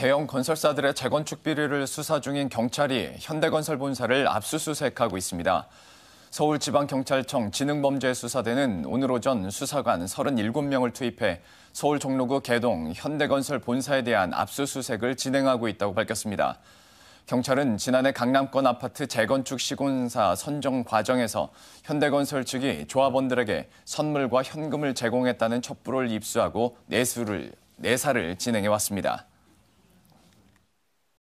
대형 건설사들의 재건축 비리를 수사 중인 경찰이 현대건설 본사를 압수수색하고 있습니다. 서울지방경찰청 지능범죄수사대는 오늘 오전 수사관 37명을 투입해 서울 종로구 개동 현대건설 본사에 대한 압수수색을 진행하고 있다고 밝혔습니다. 경찰은 지난해 강남권 아파트 재건축 시공사 선정 과정에서 현대건설 측이 조합원들에게 선물과 현금을 제공했다는 첩보를 입수하고 내수를 내사를 진행해 왔습니다.